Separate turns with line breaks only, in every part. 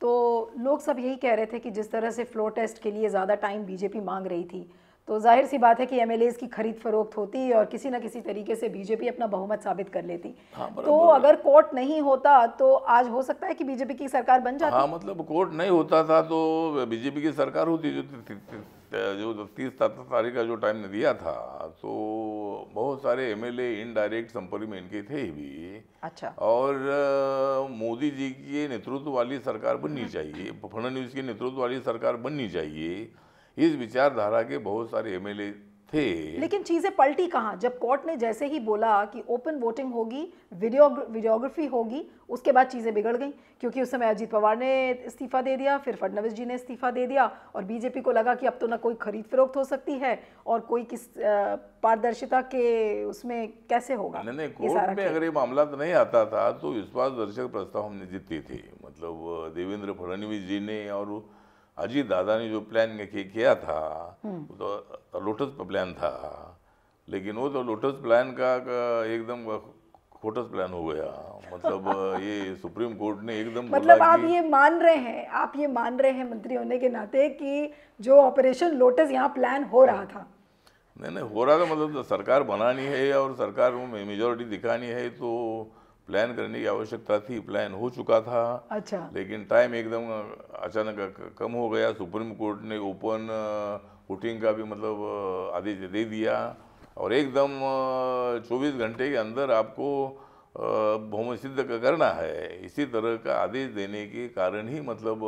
तो लोग सब यही कह रहे थे कि जिस तरह से फ्लोर टेस्ट के लिए ज़्यादा टाइम बीजेपी मांग रही थी तो जाहिर सी बात है कि एम की खरीद फरोख्त होती और किसी ना किसी तरीके से बीजेपी अपना बहुमत साबित कर लेती हाँ, तो अगर कोर्ट नहीं होता तो आज हो सकता है कि बीजेपी की सरकार बन जाती हाँ मतलब
कोर्ट नहीं होता था तो बीजेपी की सरकार होती जो Uh, जो तीस तारीख का जो टाइम ने दिया था तो बहुत सारे एमएलए इनडायरेक्ट संपर्क में इनके थे भी अच्छा और uh, मोदी जी के नेतृत्व वाली सरकार बननी हम्म। चाहिए फडणवीस के नेतृत्व वाली सरकार बननी चाहिए इस विचारधारा के बहुत सारे एमएलए थे
लेकिन चीजें पलटी कहाँ जब कोर्ट ने जैसे ही बोला कि ओपन वोटिंग होगी वीडियो वीडियोग्राफी होगी उसके बाद चीजें बिगड़ गई क्योंकि उस समय अजीत पवार ने इस्तीफा दे दिया फिर फडनवीस जी ने इस्तीफा दे दिया और बीजेपी को लगा कि अब तो ना कोई खरीद फरोख्त हो सकती है और कोई किस पारदर्शिता के उसमें कैसे होगा नहीं नहीं कोर्ट में अगर
ये मामला तो नहीं आता था तो विश्वास दर्शक प्रस्ताव हमने जीती थी मतलब देवेंद्र फडनवीस जी ने और अजीत दादा ने जो प्लान किया था हम्म। वो तो लोटस पर प्लान था लेकिन वो तो लोटस प्लान का, का एकदम खोटस प्लान हो गया मतलब ये सुप्रीम कोर्ट ने एकदम मतलब आप ये
मान रहे हैं आप ये मान रहे हैं मंत्री होने के नाते कि जो ऑपरेशन लोटस यहाँ प्लान हो रहा था
नहीं नहीं हो रहा था मतलब सरकार बनानी है और सरकार में मेजोरिटी दिखानी है तो प्लान करने की आवश्यकता थी प्लान हो चुका था अच्छा लेकिन टाइम एकदम अचानक कम हो गया सुप्रीम कोर्ट ने ओपन वोटिंग का भी मतलब आदेश दे दिया और एकदम 24 घंटे के अंदर आपको बहुमत सिद्ध करना है इसी तरह का आदेश देने के कारण ही मतलब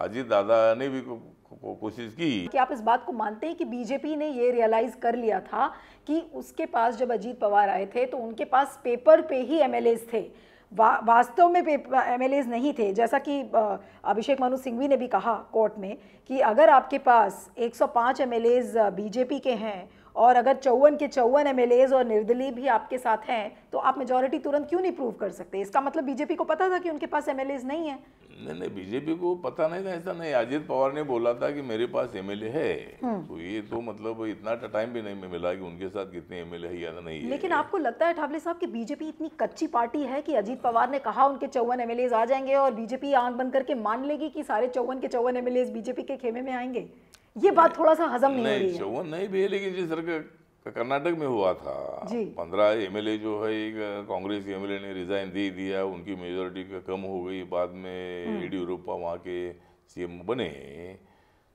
अजीत दादा ने भी कोशिश की कि
आप इस बात को मानते हैं कि बीजेपी ने ये रियलाइज कर लिया था कि उसके पास जब अजीत पवार आए थे तो उनके पास पेपर पे ही एम थे वा, वास्तव में एम नहीं थे जैसा कि अभिषेक मनु सिंघवी ने भी कहा कोर्ट में कि अगर आपके पास 105 एमएलएज बीजेपी के हैं और अगर चौवन के चौवन एम और निर्दलीय भी आपके साथ हैं तो आप मेजोरिटी तुरंत क्यों नहीं प्रूव कर सकते इसका मतलब बीजेपी को पता था कि उनके पास एम नहीं है
नहीं नहीं बीजेपी को पता नहीं था ऐसा नहीं अजित पवार ने बोला था कि मेरे पास एमएलए है हम्म। तो ये तो मतलब इतना टाइम भी नहीं मिला कि उनके साथ कितने एमएलए है या नहीं है लेकिन
आपको लगता है ठावले साहब कि बीजेपी इतनी कच्ची पार्टी है कि अजीत पवार ने कहा उनके चौवन एम आ जाएंगे और बीजेपी आंख बंद करके मान लेगी कि सारे चौवन के चौवन एम बीजेपी के खेमे में आएंगे ये बात थोड़ा सा हजम नहीं, नहीं है
नहीं भी है लेकिन जिस तरह कर्नाटक में हुआ था पंद्रह एम जो है एक कांग्रेस एम ने रिजाइन दे दिया उनकी मेजोरिटी कम हो गई बाद में येडियुरप्पा हम्म। वहाँ के सीएम बने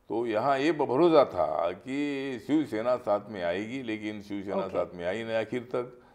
तो यहाँ ये भरोसा था कि शिवसेना साथ में आएगी लेकिन शिवसेना साथ में आई नहीं आखिर तक